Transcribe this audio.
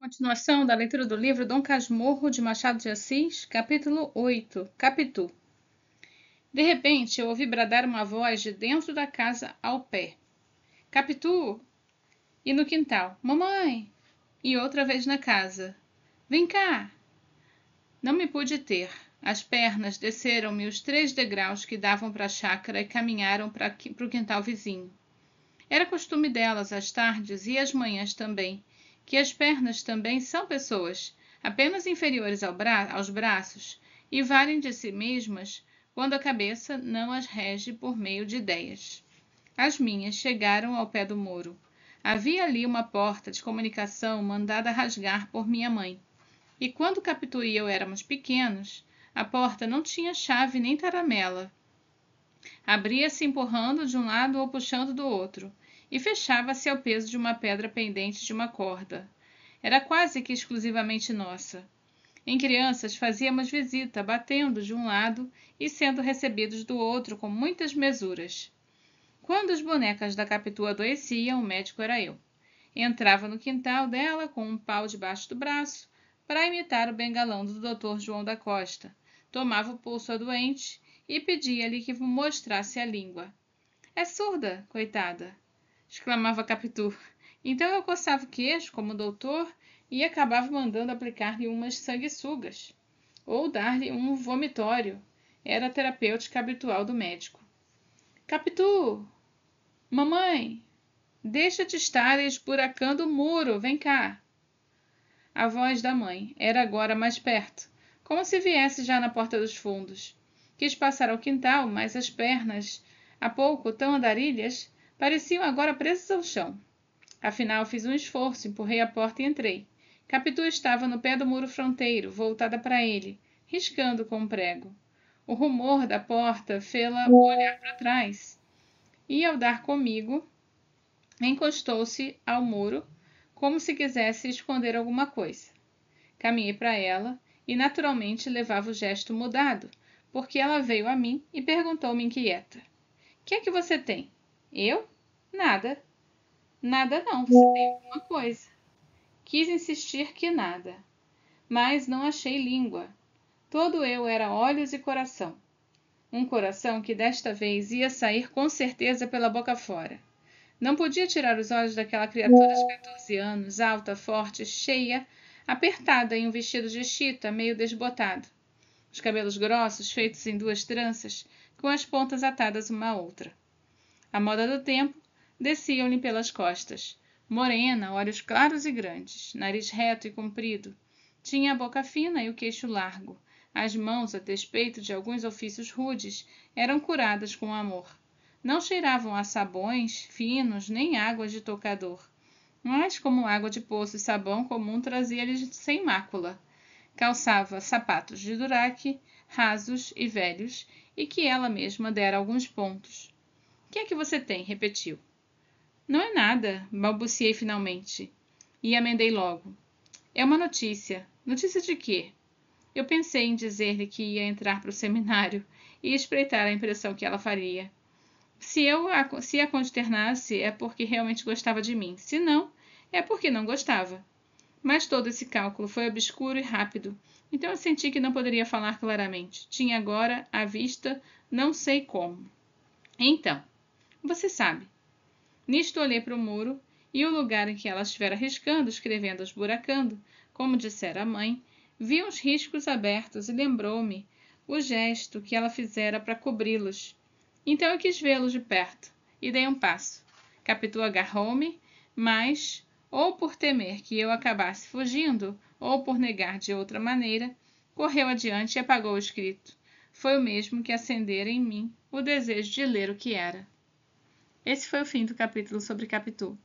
Continuação da leitura do livro Dom Casmurro de Machado de Assis, capítulo 8, Capitu. De repente, eu ouvi bradar uma voz de dentro da casa ao pé. Capitu! E no quintal, mamãe! E outra vez na casa. Vem cá! Não me pude ter. As pernas desceram-me os três degraus que davam para a chácara e caminharam para o quintal vizinho. Era costume delas às tardes e às manhãs também que as pernas também são pessoas, apenas inferiores ao bra aos braços, e valem de si mesmas quando a cabeça não as rege por meio de ideias. As minhas chegaram ao pé do muro. Havia ali uma porta de comunicação mandada rasgar por minha mãe. E quando Capitu e eu éramos pequenos, a porta não tinha chave nem taramela. Abria-se empurrando de um lado ou puxando do outro e fechava-se ao peso de uma pedra pendente de uma corda. Era quase que exclusivamente nossa. Em crianças fazíamos visita, batendo de um lado e sendo recebidos do outro com muitas mesuras. Quando as bonecas da Capitu adoeciam, o médico era eu. Entrava no quintal dela com um pau debaixo do braço para imitar o bengalão do Dr. João da Costa. Tomava o pulso à doente e pedia-lhe que mostrasse a língua. É surda, coitada, exclamava Capitu. Então eu coçava o queixo, como doutor, e acabava mandando aplicar-lhe umas sanguessugas, ou dar-lhe um vomitório. Era a terapêutica habitual do médico. Capitu! Mamãe! Deixa de estar esburacando o muro, vem cá! A voz da mãe era agora mais perto, como se viesse já na porta dos fundos. Quis passar ao quintal, mas as pernas, há pouco tão andarilhas, Pareciam agora presos ao chão. Afinal, fiz um esforço, empurrei a porta e entrei. Capitu estava no pé do muro fronteiro, voltada para ele, riscando com um prego. O rumor da porta fê-la olhar para trás. E, ao dar comigo, encostou-se ao muro, como se quisesse esconder alguma coisa. Caminhei para ela e, naturalmente, levava o gesto mudado, porque ela veio a mim e perguntou-me inquieta: Que é que você tem? Eu? Nada. Nada não, você tem alguma coisa. Quis insistir que nada. Mas não achei língua. Todo eu era olhos e coração. Um coração que desta vez ia sair com certeza pela boca fora. Não podia tirar os olhos daquela criatura de 14 anos, alta, forte, cheia, apertada em um vestido de chita meio desbotado. Os cabelos grossos, feitos em duas tranças, com as pontas atadas uma à outra. A moda do tempo, desciam-lhe pelas costas. Morena, olhos claros e grandes, nariz reto e comprido. Tinha a boca fina e o queixo largo. As mãos, a despeito de alguns ofícios rudes, eram curadas com amor. Não cheiravam a sabões finos nem águas de tocador mas como água de poço e sabão comum trazia-lhes sem mácula. Calçava sapatos de duraque, rasos e velhos, e que ela mesma dera alguns pontos. Que é que você tem? repetiu. Não é nada, balbuciei finalmente. E amendei logo. É uma notícia. Notícia de quê? Eu pensei em dizer-lhe que ia entrar para o seminário e espreitar a impressão que ela faria. Se eu a, se a consternasse, é porque realmente gostava de mim. Se não, é porque não gostava. Mas todo esse cálculo foi obscuro e rápido, então eu senti que não poderia falar claramente. Tinha agora à vista, não sei como. Então, você sabe. Nisto olhei para o muro e o lugar em que ela estivera riscando, escrevendo, esburacando, como dissera a mãe, vi uns riscos abertos e lembrou-me o gesto que ela fizera para cobri-los. Então eu quis vê-los de perto e dei um passo. Capitu agarrou-me, mas, ou por temer que eu acabasse fugindo, ou por negar de outra maneira, correu adiante e apagou o escrito. Foi o mesmo que acendera em mim o desejo de ler o que era. Esse foi o fim do capítulo sobre Capitu.